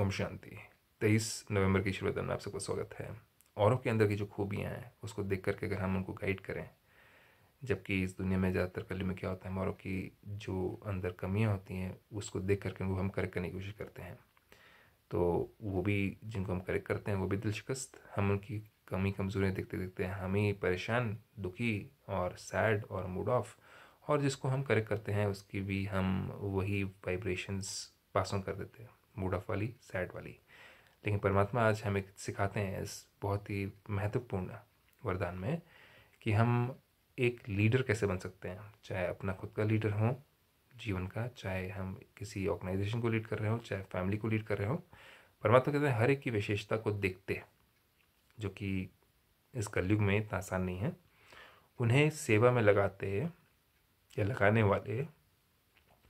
ओम शांति तेईस नवंबर की शुरुआत में आप सबका स्वागत है औरों के अंदर की जो खूबियाँ हैं उसको देख करके अगर हम उनको गाइड करें जबकि इस दुनिया में ज़्यादातर कली में क्या होता है औरों की जो अंदर कमियाँ होती हैं उसको देख करके उनको हम करेक्ट करने की कोशिश करते हैं तो वो भी जिनको हम करेक्ट करते हैं वो भी दिल शिकस्त हम उनकी कमी कमजोरियाँ देखते देखते हम ही परेशान दुखी और सैड और मूड ऑफ और जिसको हम करेक्ट करते हैं उसकी भी हम वही वाइब्रेशंस पास ऑन कर देते हैं मूड ऑफ वाली सैड वाली लेकिन परमात्मा आज हमें सिखाते हैं इस बहुत ही महत्वपूर्ण वरदान में कि हम एक लीडर कैसे बन सकते हैं चाहे अपना खुद का लीडर हो जीवन का चाहे हम किसी ऑर्गेनाइजेशन को लीड कर रहे हो चाहे फैमिली को लीड कर रहे हो परमात्मा कहते हैं हर एक की विशेषता को देखते हैं जो कि इस कलयुग में इतना आसान नहीं है उन्हें सेवा में लगाते या लगाने वाले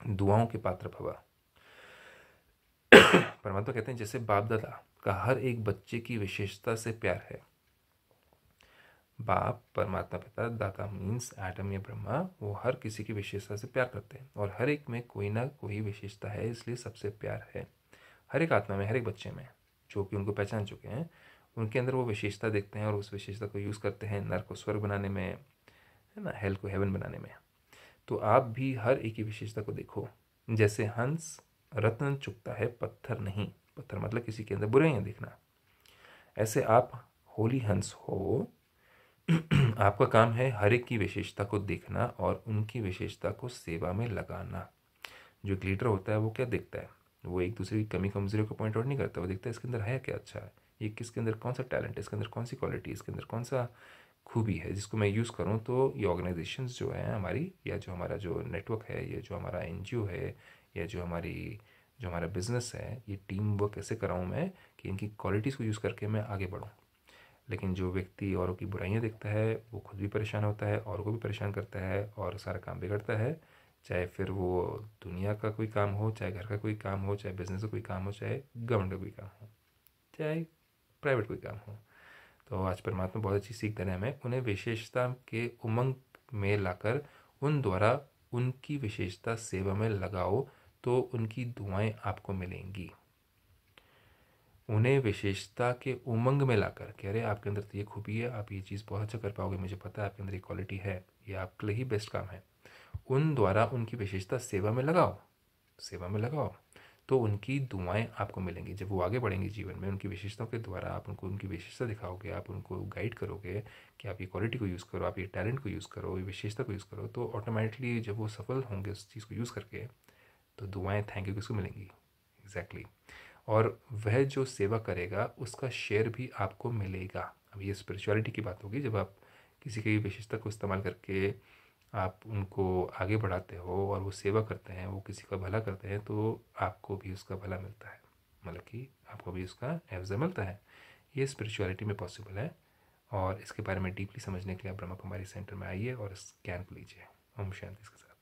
दुआओं के पात्र भवा परमात्मा कहते हैं जैसे बाप दादा का हर एक बच्चे की विशेषता से प्यार है बाप परमात्मा पिता दाता मीन्स एटम या ब्रह्मा वो हर किसी की विशेषता से प्यार करते हैं और हर एक में कोई ना कोई विशेषता है इसलिए सबसे प्यार है हर एक आत्मा में हर एक बच्चे में जो कि उनको पहचान चुके हैं उनके अंदर वो विशेषता देखते हैं और उस विशेषता को यूज़ करते हैं नर को स्वर्ग बनाने में है ना हेल को हेवन बनाने में तो आप भी हर एक ही विशेषता को देखो जैसे हंस रत्न चुकता है पत्थर नहीं पत्थर मतलब किसी के अंदर बुराइयाँ देखना ऐसे आप होली हंस हो आपका काम है हर एक की विशेषता को देखना और उनकी विशेषता को सेवा में लगाना जो लीडर होता है वो क्या देखता है वो एक दूसरे की कमी कमजोरी को पॉइंट आउट नहीं करता वो देखता है इसके अंदर है क्या अच्छा है ये किसके अंदर कौन सा टैलेंट है इसके अंदर कौन सी क्वालिटी इसके अंदर कौन सा खूबी है जिसको मैं यूज़ करूँ तो ये ऑर्गेनाइजेशन जो है हमारी या जो हमारा जो नेटवर्क है या जो हमारा एन है या जो हमारी जो हमारा बिज़नेस है ये टीम वर्क कैसे कराऊँ मैं कि इनकी क्वालिटीज़ को यूज़ करके मैं आगे बढ़ूँ लेकिन जो व्यक्ति औरों की बुराइयाँ देखता है वो खुद भी परेशान होता है औरों को भी परेशान करता है और सारा काम बिगड़ता है चाहे फिर वो दुनिया का कोई काम हो चाहे घर का कोई काम हो चाहे बिज़नेस का कोई काम हो चाहे गवर्नमेंट का कोई काम हो चाहे प्राइवेट कोई काम हो तो आज परमात्मा बहुत अच्छी सीख देने हमें उन्हें विशेषता के उमंग में लाकर उन द्वारा उनकी विशेषता सेवा में लगाओ तो उनकी दुआएं आपको मिलेंगी उन्हें विशेषता के उमंग में लाकर कह रहे आपके अंदर तो ये खूबी है आप ये चीज़ बहुत अच्छा कर पाओगे मुझे पता है आपके अंदर ये क्वालिटी है ये आपके लिए ही बेस्ट काम है उन द्वारा उनकी विशेषता सेवा में लगाओ सेवा में लगाओ तो उनकी दुआएं आपको मिलेंगी जब वो आगे बढ़ेंगे जीवन में उनकी विशेषताओं के द्वारा आप उनको उनकी विशेषता दिखाओगे आप उनको गाइड करोगे कि आप ये क्वालिटी को यूज़ करो आप ये टैलेंट को यूज़ करो ये विशेषता को यूज़ करो तो ऑटोमेटिकली जब वो सफल होंगे उस चीज़ को यूज़ करके तो दुआएं थैंक यू किसको मिलेंगी एग्जैक्टली exactly. और वह जो सेवा करेगा उसका शेयर भी आपको मिलेगा अब ये स्पिरिचुअलिटी की बात होगी जब आप किसी की विशेषता को इस्तेमाल करके आप उनको आगे बढ़ाते हो और वो सेवा करते हैं वो किसी का भला करते हैं तो आपको भी उसका भला मिलता है मतलब कि आपको भी उसका एवज़ा मिलता है ये स्पिरिचुअलिटी में पॉसिबल है और इसके बारे में डीपली समझने के लिए आप ब्रह्मा कुमारी सेंटर में आइए और स्कैन लीजिए ओम शांति इसके साथ